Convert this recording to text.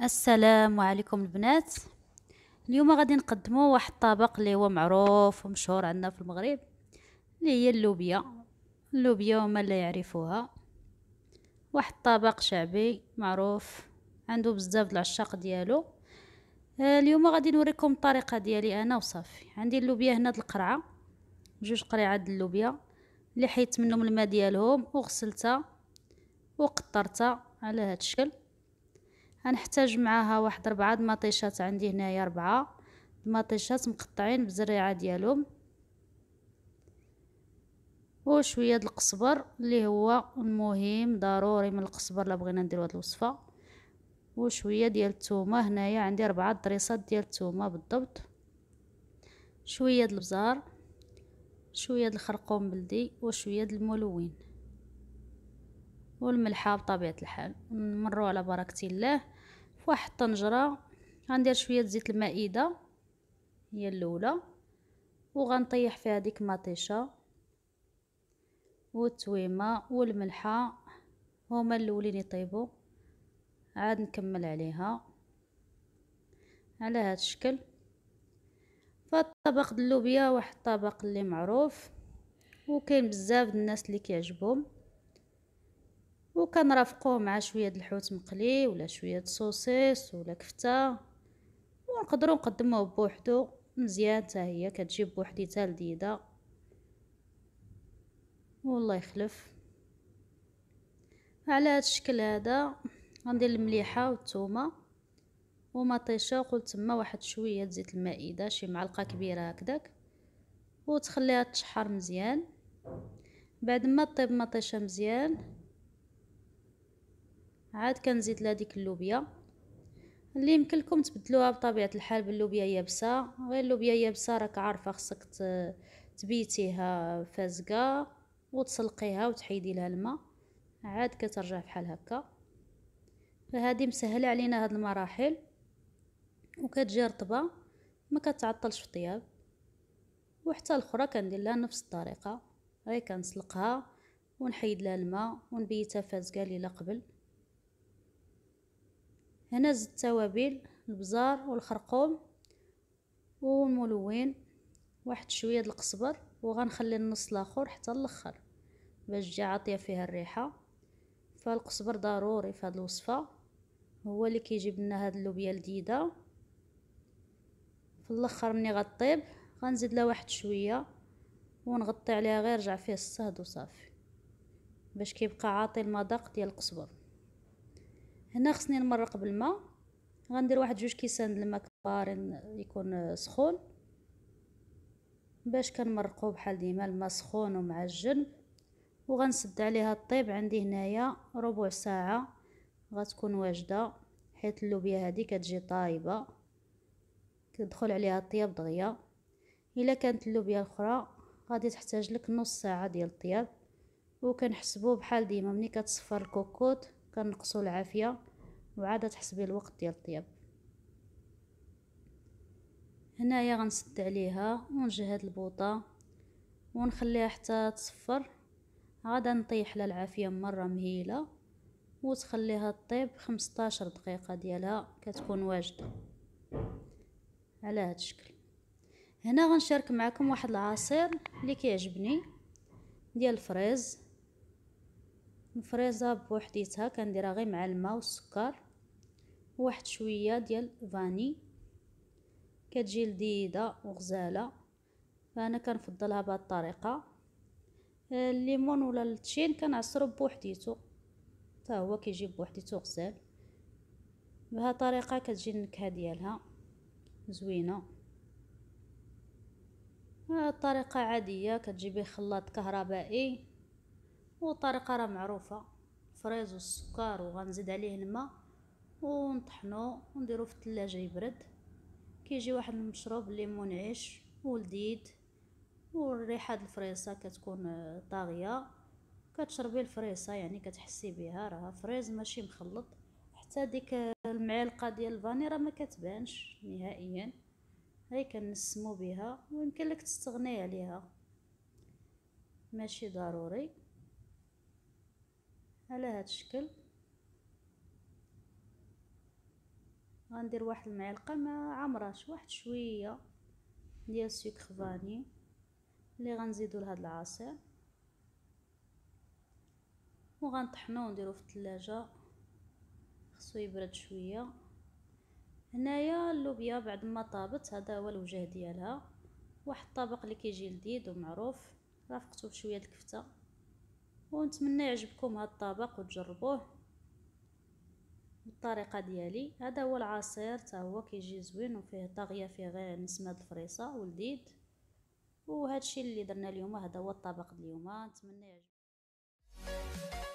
السلام عليكم البنات اليوم غادي نقدمو واحد الطبق اللي هو معروف ومشهور عندنا في المغرب اللي هي اللوبيا اللوبيا وما لا يعرفوها واحد الطبق شعبي معروف عنده بزاف العشاق ديالو آه، اليوم غادي نوريكم الطريقه ديالي انا وصافي عندي اللوبيا هنا د القرعه جوج قريعات د اللوبيا اللي حيت منهم الماء ديالهم وغسلتها وقطرتها على هذا الشكل غنحتاج معاها واحد ربعة مطيشات عندي هنايا ربعة مطيشات مقطعين بالزريعه ديالهم وشويه د القزبر اللي هو المهم ضروري من القزبر الا بغينا نديرو هاد الوصفه وشويه ديال الثومه هنايا عندي ربعة دريسات ديال الثومه بالضبط شويه د البزار شويه د الخرقوم بلدي وشويه د الملون والملحه بطبيعه الحال نمروا على بركه الله فواحد الطنجره غندير شويه زيت المائده هي الاولى وغنطيح فيها ديك مطيشة والتويمه والملحه هما الاولين يطيبوا عاد نكمل عليها على هذا الشكل فالطبق د اللوبيا واحد الطبق اللي معروف وكاين بزاف الناس اللي كيعجبهم وكنرافقوه مع شويه د الحوت مقلي ولا شويه د صوصيص ولا كفته ونقدروا نقدموه بوحدو مزيان حتى هي كتجي بوحديتها لذيذه والله يخلف على هذا الشكل هذا غندير المليحه والثومه ومطيشه قلت تما واحد شويه زيت المائده شي معلقه كبيره هكداك وتخليها تشحر مزيان بعد ما طيب مطيشه مزيان عاد كنزيد لهاديك اللوبيا اللي لكم تبدلوها بطبيعه الحال باللوبيا يابسه غير اللوبيا يابسه راك عارفه خصك تبيتيها فازقه وتسلقيها وتحيدي لها الماء عاد كترجع بحال هكا فهذه مسهله علينا هاد المراحل وكتجي رطبه ما كتعطلش في الطياب وحتى الاخرى كندير لها نفس الطريقه غير كنسلقها ونحيد لها الماء ونبيتها فازقه ليله قبل هنا زدت توابل البزار والخرقوم والملون واحد شويه د القزبر وغنخلي النص الاخر حتى الاخر باش تجي عاطيه فيها الريحه فالقزبر ضروري في هذه الوصفه هو اللي كيجيب لنا هاد اللوبيا الجديده في الاخر ملي غطيب غنزيد لها واحد شويه ونغطي عليها غير رجع فيه الصهد وصافي باش كيبقى عاطي المذاق ديال القزبر هنا خصني نمرق بالماء غندير واحد جوج كيسان الماء كبار يكون سخون باش كنمرقو بحال ديما الماء سخون ومعجن وغنسد عليها الطيب عندي هنايا ربع ساعه غتكون واجده حيت اللوبيا هذه كتجي طايبه كتدخل عليها الطياب دغيا الا كانت اللوبيا الاخرى غادي تحتاج لك نص ساعه ديال الطياب وكنحسبو بحال ديما ملي كتصفر الكوكوت كنقصو العافيه وعاد تحسبي الوقت ديال الطياب هنايا غنسد عليها ونجهد البوطه ونخليها حتى تصفر غادا نطيح لها العافيه مره مهيله وتخليها طيب 15 دقيقه ديالها كتكون واجده على هذا الشكل هنا غنشارك معكم واحد العصير اللي كيعجبني ديال الفريز الفريزه بوحديتها كنديرها غير مع الماء والسكر واحد شويه ديال فاني كتجي لذيذه وغزاله فانا كنفضلها بهذه الطريقه آه، الليمون ولا التشين كنعصرو بوحديتو حتى هو كيجي بوحديتو غزال بهذه الطريقه كتجي النكهه ديالها زوينه الطريقه عاديه كتجيبي خلاط كهربائي والطريقه راه معروفه فريز والسكر وغنزيد عليه الماء ونطحنو ونديرو في الثلاجه يبرد كيجي واحد المشروب اللي منعش ولذيذ والريحه د الفريسه كتكون طاغيه كتشربي الفريسه يعني كتحسي بها راه فريز ماشي مخلط حتى ديك المعلقه ديال الفاني راه ما كتبانش نهائيا هاي كنسمو بها ويمكن لك تستغني عليها ماشي ضروري على هذا الشكل غندير واحد المعلقه ما عمراش واحد شويه ديال السكر فاني اللي غنزيدو لهاد العصير وغنطحنوه ونديروه في الثلاجه خصو يبرد شويه هنايا اللوبيا بعد ما طابت هذا هو الوجه ديالها واحد الطبق اللي كيجي لذيذ ومعروف رافقته بشويه الكفته ونتمنى يعجبكم هاد الطبق وتجربوه بالطريقه ديالي هذا هو العصير حتى هو كيجي زوين وفيه طاغيه فيه غير نسمه الفريسه ولذيذ وهذا الشيء اللي درنا اليوم هذا هو الطبق ديال اليوم نتمنى يعجبكم